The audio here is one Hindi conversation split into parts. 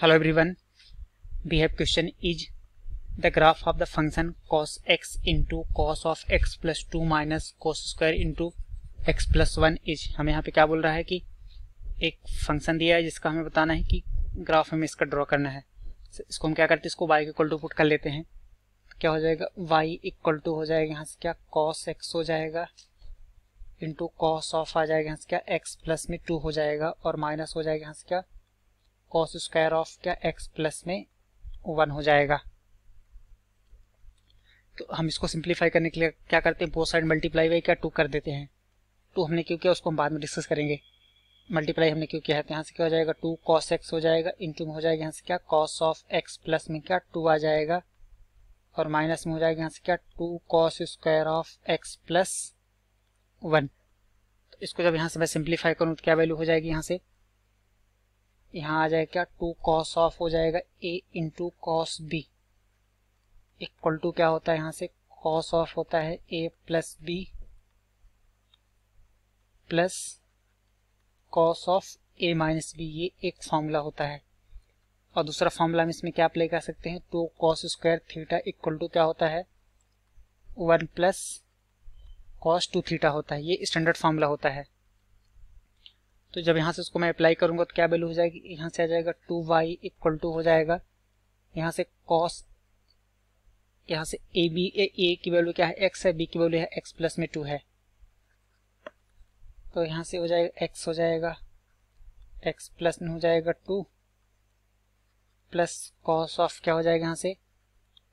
hello everyone we have question is the graph of the function cos x into cos of x plus 2 minus cos square into x plus 1 is हमें यहाँ पे क्या बोल रहा है कि एक फंक्शन दिया है जिसका हमें बताना है कि ग्राफ हमें इसका ड्रॉ करना है इसको हम क्या करते हैं इसको वाई इक्वल टू पुट कर लेते हैं क्या हो जाएगा वाई इक्वल टू हो जाएगा यहाँ से क्या कॉस एक्स हो जाएगा इंटू कॉस ऑफ आ जाएगा यहाँ से क्या एक्स प्लस में टू हो जाएगा और माइनस हो जाएगा यहाँ से क्या कॉस स्क्वायर ऑफ क्या एक्स प्लस में वन हो जाएगा तो हम इसको सिंप्लीफाई करने के लिए क्या करते हैं बोथ साइड मल्टीप्लाई वाई क्या टू कर देते हैं टू हमने क्यों किया उसको हम बाद में डिस्कस करेंगे मल्टीप्लाई हमने क्यों किया है तो यहाँ से क्या हो जाएगा टू कॉस एक्स हो जाएगा इंटू में हो जाएगा यहाँ से क्या कॉस ऑफ एक्स प्लस में क्या टू आ जाएगा और माइनस में हो जाएगा यहाँ से क्या two cos square of x plus one तो इसको जब यहाँ से मैं सिंप्लीफाई करूँ तो क्या वैल्यू हो जाएगी यहाँ से यहाँ आ जाए क्या टू कॉस ऑफ हो जाएगा A into cos B equal to क्या होता है यहाँ से कॉस ऑफ होता है A plus B plus cos of A minus B ये एक फॉर्मूला होता है और दूसरा फॉर्मूला हम इसमें क्या अप्लाई कर सकते हैं two cos square theta equal to क्या होता है one plus cos two theta होता है ये स्टैंडर्ड फार्मूला होता है तो जब यहाँ से उसको मैं अप्लाई करूंगा तो क्या वैल्यू हो जाएगी यहाँ से आ जाएगा टू वाई इक्वल टू हो जाएगा यहाँ से कॉस यहाँ से ए बी ए, ए की वैल्यू क्या है एक्स है बी की वैल्यू है एक्स प्लस में टू है तो यहाँ से हो जाएगा एक्स हो जाएगा एक्स प्लस में हो जाएगा टू प्लस कॉस ऑफ क्या हो जाएगा यहाँ से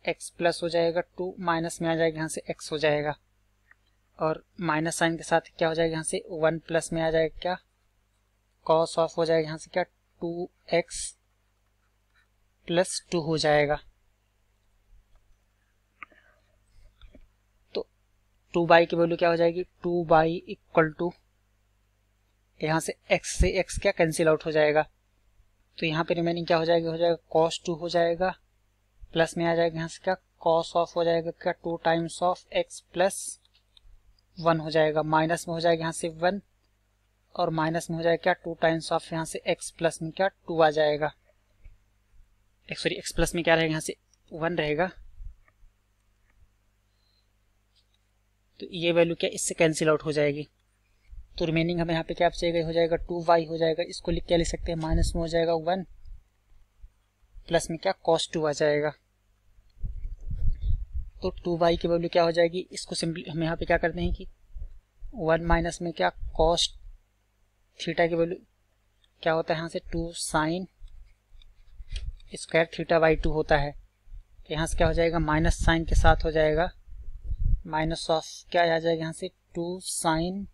एक्स प्लस हो जाएगा टू माइनस में आ जाएगा यहाँ से एक्स हो जाएगा और माइनस साइन के साथ क्या हो जाएगा यहाँ से वन प्लस में आ जाएगा क्या कॉस ऑफ हो जाएगा यहाँ से क्या टू एक्स प्लस टू हो जाएगा तो टू बाई की वैल्यू क्या हो जाएगी टू बाई इक्वल टू यहाँ से एक्स से एक्स क्या कैंसिल आउट हो जाएगा तो यहाँ पे रिमेनिंग क्या हो जाएगा हो जाएगा कॉस टू हो जाएगा प्लस में आ जाएगा यहाँ से क्या कॉस ऑफ हो जाएगा क्या two times of x plus one हो जाएगा माइनस में हो जाएगा यहाँ से वन और माइनस में हो जाएगा क्या टू टाइम्स ऑफ यहाँ से एक्स प्लस में क्या टू आ जाएगा सॉरी एक्स प्लस में क्या रहेगा यहाँ से वन रहेगा तो ये वैल्यू क्या इससे कैंसिल आउट हो जाएगी तो रिमेनिंग हमें यहाँ पे क्या बचेगा हो जाएगा टू वाई हो जाएगा इसको लिख क्या ले सकते हैं माइनस में हो जाएगा वन प्लस में क्या कॉस टू आ जाएगा तो टू वाई की वैल्यू क्या हो जाएगी इसको सिंपली हम यहाँ पे क्या करते हैं कि वन माइनस में क्या कॉस्ट थीटा की वैल्यू क्या होता है यहाँ से two sine square theta by two होता है तो यहाँ से क्या हो जाएगा माइनस साइन के साथ हो जाएगा माइनस ऑफ क्या आ जाएगा यहाँ से टू साइन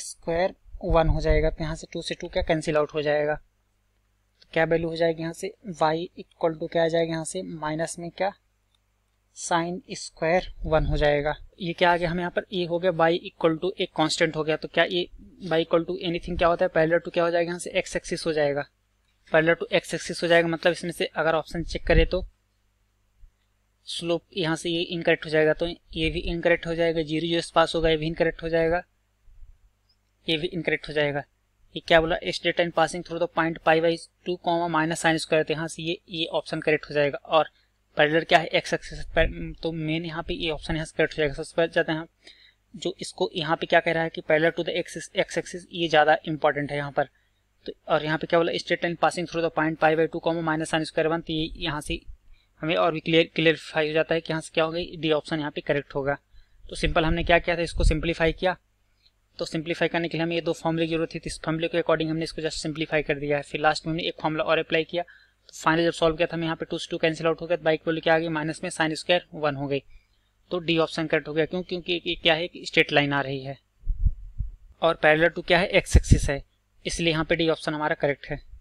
स्क्वायर वन हो जाएगा तो यहाँ से टू से टू क्या कैंसिल आउट हो जाएगा तो क्या वैल्यू हो जाएगी यहाँ से वाई इक्वल टू क्या आ जाएगा यहाँ से माइनस में क्या साइन स्क्वायर वन हो जाएगा ये क्या आ गया हमें यहाँ पर ए हो गया बाई इक्वल टू एक कांस्टेंट हो गया तो क्या ये बाई इक्वल टू एनीथिंग क्या होता है पैलर टू क्या हो जाएगा यहाँ से एक्स एक्सिस हो जाएगा पैरेलल टू एक्स एक्सिस हो जाएगा मतलब इसमें से अगर ऑप्शन चेक करें तो स्लोप यहाँ से ये इनकरेक्ट हो जाएगा तो ये भी इनकरेक्ट हो जाएगा जीरो जो पास होगा ये भी इनकरेक्ट हो जाएगा ये भी इनकरेक्ट हो जाएगा ये क्या बोला S data in passing through the point pi by two comma minus sine square तो यहाँ से ये ये ऑप्शन करेक्ट हो जाएगा और पैरेलल क्या है एक्स एक्सेस पर तो मेन यहाँ पे ये ऑप्शन है स्क्वायर टू एक्सेस पर जाते हैं जो इसको यहाँ पे क्या कह रहा है कि parallel to the axis x axis ये ज़्यादा इंपॉर्टेंट है यहाँ पर तो और यहाँ पे क्या बोला straight line passing through the point pi by two comma minus sine square one तो ये यहाँ से हमें और भी क्लियर क्लियरफाई हो जाता है कि यहाँ से क्या होगा डी ऑप्शन यहाँ पे करेक्ट होगा तो सिंपल हमने क्या किया था इसको सिंप्लीफाई किया तो सिंप्लीफाई करने के लिए हमें ये दो फॉर्मूले की जरूरत थी तो इस फॉर्मूले के अकॉर्डिंग हमने इसको जस्ट सिंप्लीफाई कर दिया है फिर लास्ट में हमने एक फॉर्मूला और अप्लाई किया फाइनली जब सॉल्व किया था हमें यहाँ पे टू से टू कैंसिल आउट हो गया तो बाइक वैल्यू क्या आ गई माइनस में साइन स्क्वायर वन हो गई तो डी ऑप्शन करेक्ट हो गया क्यों क्योंकि क्या है कि स्ट्रेट लाइन आ रही है और पैरेलल टू क्या है एक्स एक्सिस है इसलिए यहाँ पे डी ऑप्शन हमारा करेक्ट है